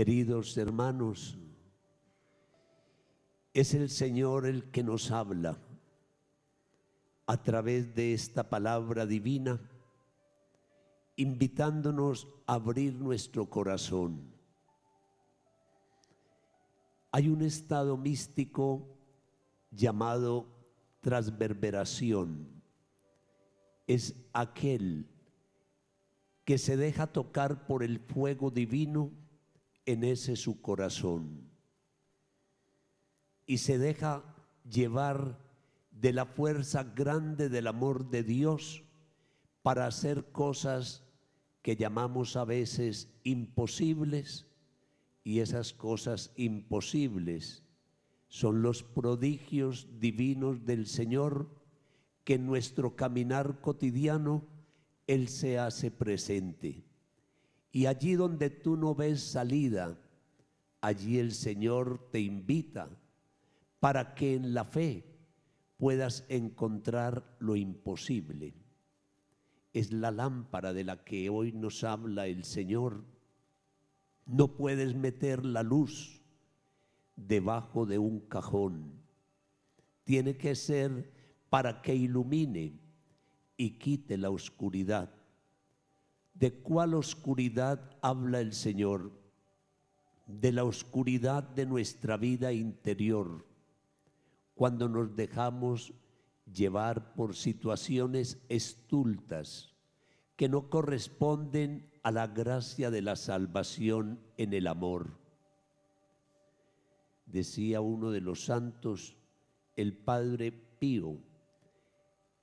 queridos hermanos, es el Señor el que nos habla a través de esta palabra divina, invitándonos a abrir nuestro corazón. Hay un estado místico llamado transverberación. Es aquel que se deja tocar por el fuego divino en ese su corazón y se deja llevar de la fuerza grande del amor de Dios para hacer cosas que llamamos a veces imposibles y esas cosas imposibles son los prodigios divinos del Señor que en nuestro caminar cotidiano Él se hace presente. Y allí donde tú no ves salida, allí el Señor te invita para que en la fe puedas encontrar lo imposible. Es la lámpara de la que hoy nos habla el Señor. No puedes meter la luz debajo de un cajón. Tiene que ser para que ilumine y quite la oscuridad ¿De cuál oscuridad habla el Señor? De la oscuridad de nuestra vida interior, cuando nos dejamos llevar por situaciones estultas que no corresponden a la gracia de la salvación en el amor. Decía uno de los santos, el Padre Pío,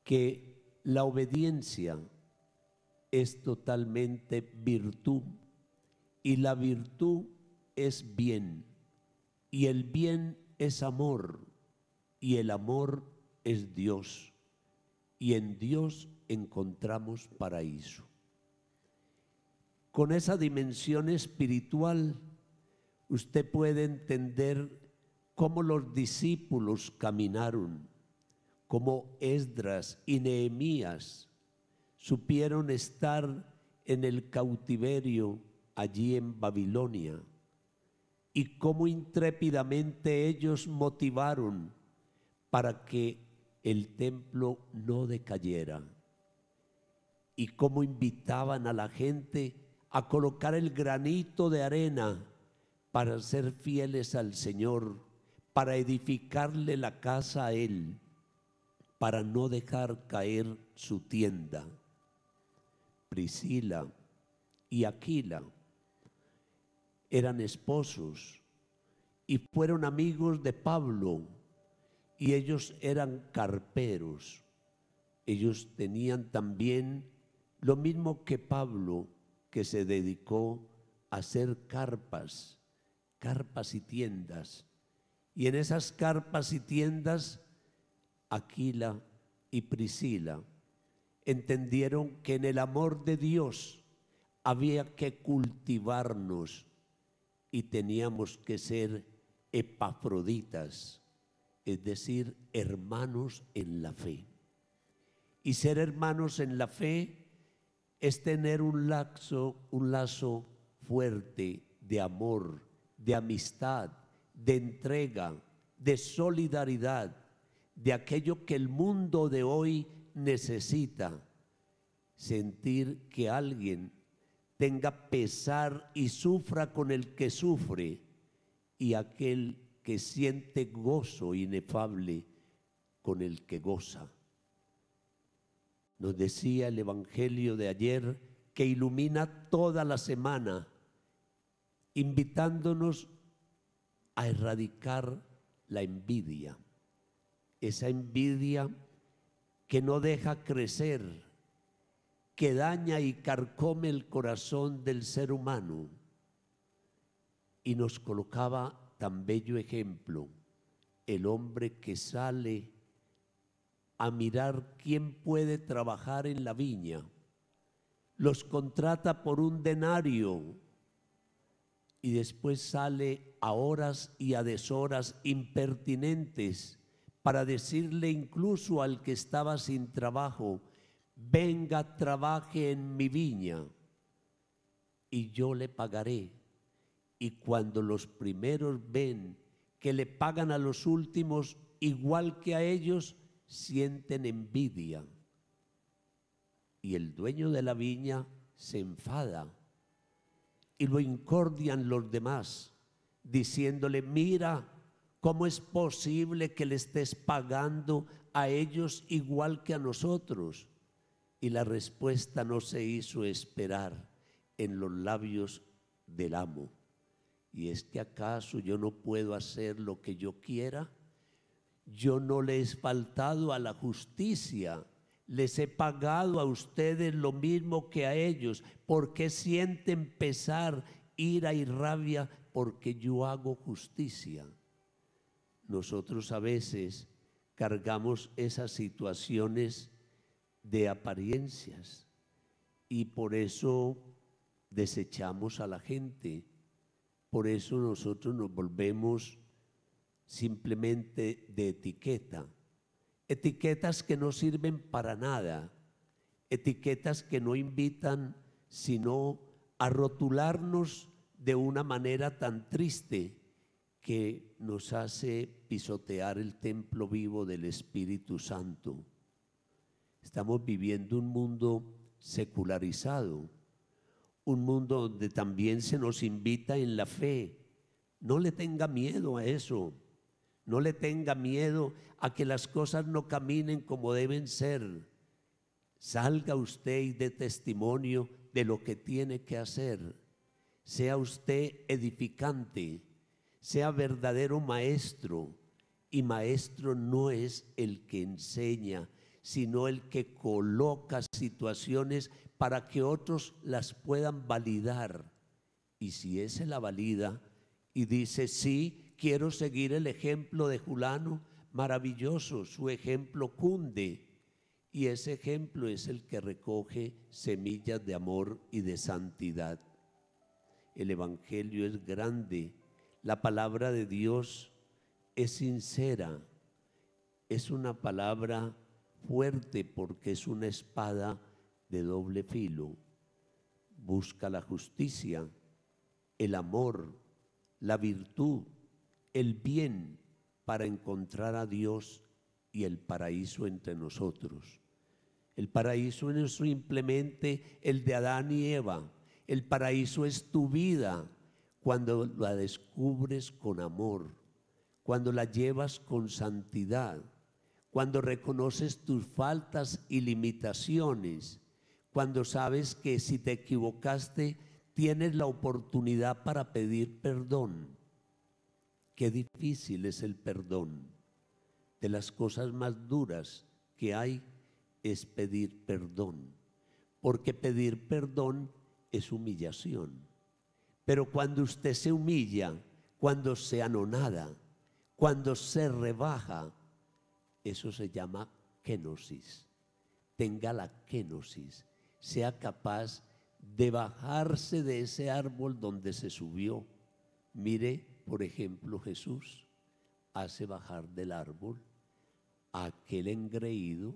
que la obediencia es totalmente virtud y la virtud es bien y el bien es amor y el amor es Dios y en Dios encontramos paraíso. Con esa dimensión espiritual usted puede entender cómo los discípulos caminaron, cómo Esdras y Nehemías supieron estar en el cautiverio allí en Babilonia y cómo intrépidamente ellos motivaron para que el templo no decayera y cómo invitaban a la gente a colocar el granito de arena para ser fieles al Señor, para edificarle la casa a Él, para no dejar caer su tienda. Priscila y Aquila eran esposos y fueron amigos de Pablo y ellos eran carperos. Ellos tenían también lo mismo que Pablo, que se dedicó a hacer carpas, carpas y tiendas. Y en esas carpas y tiendas, Aquila y Priscila entendieron que en el amor de Dios había que cultivarnos y teníamos que ser epafroditas, es decir, hermanos en la fe. Y ser hermanos en la fe es tener un lazo, un lazo fuerte de amor, de amistad, de entrega, de solidaridad, de aquello que el mundo de hoy necesita sentir que alguien tenga pesar y sufra con el que sufre y aquel que siente gozo inefable con el que goza. Nos decía el Evangelio de ayer que ilumina toda la semana, invitándonos a erradicar la envidia, esa envidia que no deja crecer, que daña y carcome el corazón del ser humano. Y nos colocaba tan bello ejemplo, el hombre que sale a mirar quién puede trabajar en la viña. Los contrata por un denario y después sale a horas y a deshoras impertinentes para decirle incluso al que estaba sin trabajo, venga, trabaje en mi viña y yo le pagaré. Y cuando los primeros ven que le pagan a los últimos igual que a ellos, sienten envidia. Y el dueño de la viña se enfada y lo incordian los demás, diciéndole, mira, ¿Cómo es posible que le estés pagando a ellos igual que a nosotros? Y la respuesta no se hizo esperar en los labios del amo. Y es que acaso yo no puedo hacer lo que yo quiera. Yo no le he faltado a la justicia. Les he pagado a ustedes lo mismo que a ellos. ¿Por qué sienten pesar, ira y rabia? Porque yo hago justicia. Nosotros a veces cargamos esas situaciones de apariencias y por eso desechamos a la gente. Por eso nosotros nos volvemos simplemente de etiqueta. Etiquetas que no sirven para nada. Etiquetas que no invitan sino a rotularnos de una manera tan triste que nos hace pisotear el templo vivo del Espíritu Santo. Estamos viviendo un mundo secularizado, un mundo donde también se nos invita en la fe. No le tenga miedo a eso, no le tenga miedo a que las cosas no caminen como deben ser. Salga usted y dé testimonio de lo que tiene que hacer. Sea usted edificante sea verdadero maestro. Y maestro no es el que enseña, sino el que coloca situaciones para que otros las puedan validar. Y si ese la valida y dice, sí, quiero seguir el ejemplo de Julano, maravilloso, su ejemplo cunde. Y ese ejemplo es el que recoge semillas de amor y de santidad. El Evangelio es grande la palabra de Dios es sincera, es una palabra fuerte porque es una espada de doble filo. Busca la justicia, el amor, la virtud, el bien para encontrar a Dios y el paraíso entre nosotros. El paraíso no es simplemente el de Adán y Eva. El paraíso es tu vida, cuando la descubres con amor, cuando la llevas con santidad, cuando reconoces tus faltas y limitaciones, cuando sabes que si te equivocaste tienes la oportunidad para pedir perdón. Qué difícil es el perdón. De las cosas más duras que hay es pedir perdón, porque pedir perdón es humillación. Pero cuando usted se humilla, cuando se anonada, cuando se rebaja, eso se llama kenosis. Tenga la kenosis, sea capaz de bajarse de ese árbol donde se subió. Mire, por ejemplo, Jesús hace bajar del árbol a aquel engreído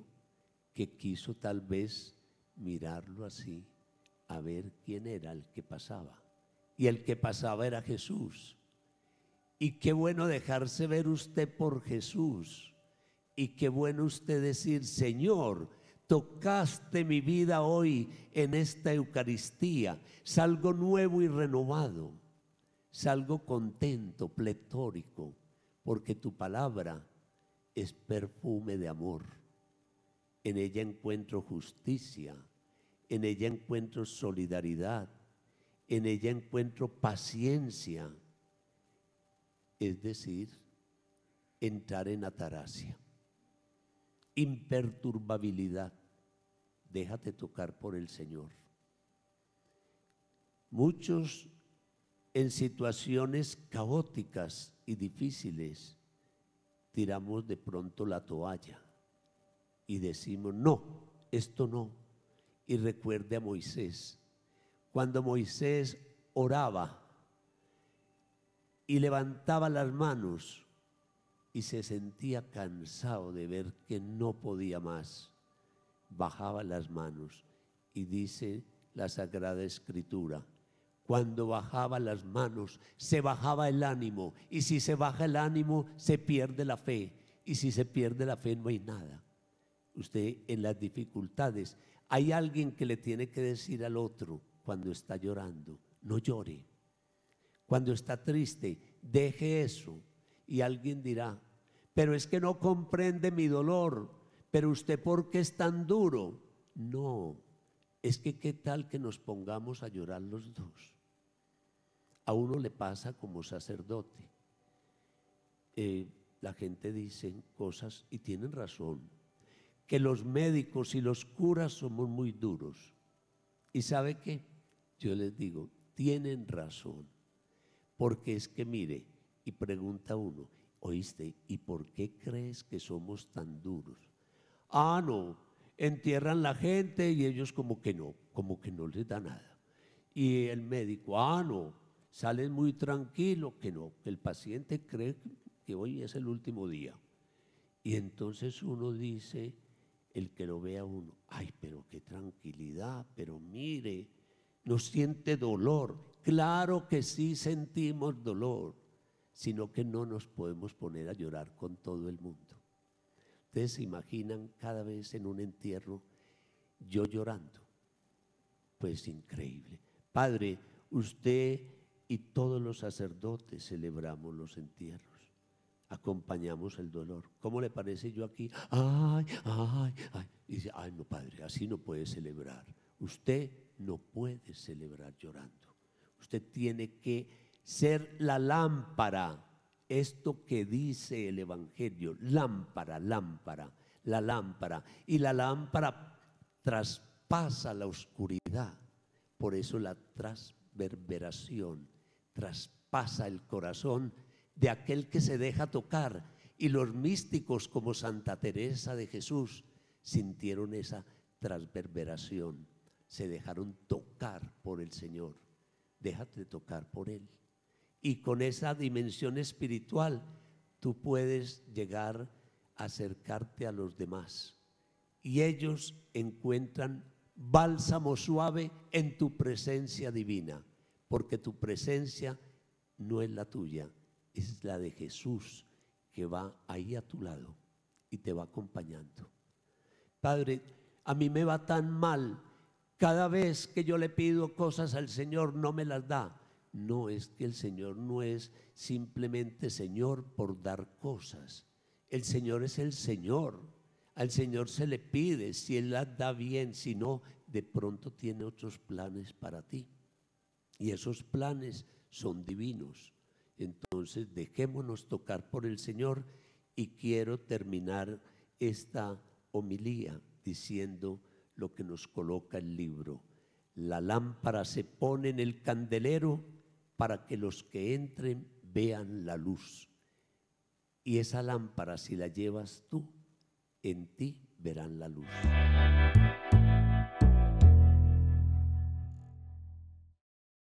que quiso tal vez mirarlo así, a ver quién era el que pasaba y el que pasaba era Jesús. Y qué bueno dejarse ver usted por Jesús. Y qué bueno usted decir, Señor, tocaste mi vida hoy en esta Eucaristía. Salgo nuevo y renovado. Salgo contento, pletórico, porque tu palabra es perfume de amor. En ella encuentro justicia, en ella encuentro solidaridad, en ella encuentro paciencia, es decir, entrar en ataracia, imperturbabilidad, déjate tocar por el Señor. Muchos en situaciones caóticas y difíciles tiramos de pronto la toalla y decimos, no, esto no. Y recuerde a Moisés, cuando Moisés oraba y levantaba las manos y se sentía cansado de ver que no podía más, bajaba las manos y dice la Sagrada Escritura, cuando bajaba las manos, se bajaba el ánimo. Y si se baja el ánimo, se pierde la fe. Y si se pierde la fe, no hay nada. Usted en las dificultades, hay alguien que le tiene que decir al otro, cuando está llorando, no llore. Cuando está triste, deje eso. Y alguien dirá, pero es que no comprende mi dolor, pero usted por qué es tan duro. No, es que qué tal que nos pongamos a llorar los dos. A uno le pasa como sacerdote. Eh, la gente dice cosas y tienen razón, que los médicos y los curas somos muy duros. ¿Y sabe qué? yo les digo, tienen razón. Porque es que mire, y pregunta uno, oíste, ¿y por qué crees que somos tan duros? Ah, no, entierran la gente y ellos como que no, como que no les da nada. Y el médico, ah, no, salen muy tranquilo, que no, que el paciente cree que hoy es el último día. Y entonces uno dice, el que lo vea uno, ay, pero qué tranquilidad, pero mire, no siente dolor. Claro que sí sentimos dolor, sino que no nos podemos poner a llorar con todo el mundo. Ustedes se imaginan cada vez en un entierro yo llorando. Pues increíble. Padre, usted y todos los sacerdotes celebramos los entierros. Acompañamos el dolor. ¿Cómo le parece yo aquí? Ay, ay, ay. Y dice, ay, no, padre, así no puede celebrar. Usted no puede celebrar llorando. Usted tiene que ser la lámpara. Esto que dice el Evangelio, lámpara, lámpara, la lámpara. Y la lámpara traspasa la oscuridad. Por eso la transverberación traspasa el corazón de aquel que se deja tocar. Y los místicos como Santa Teresa de Jesús sintieron esa transverberación se dejaron tocar por el Señor. Déjate tocar por Él. Y con esa dimensión espiritual tú puedes llegar a acercarte a los demás. Y ellos encuentran bálsamo suave en tu presencia divina, porque tu presencia no es la tuya, es la de Jesús que va ahí a tu lado y te va acompañando. Padre, a mí me va tan mal cada vez que yo le pido cosas al Señor, no me las da. No es que el Señor no es simplemente Señor por dar cosas. El Señor es el Señor. Al Señor se le pide, si Él las da bien, si no, de pronto tiene otros planes para ti. Y esos planes son divinos. Entonces dejémonos tocar por el Señor y quiero terminar esta homilía diciendo lo que nos coloca el libro. La lámpara se pone en el candelero para que los que entren vean la luz. Y esa lámpara, si la llevas tú, en ti verán la luz.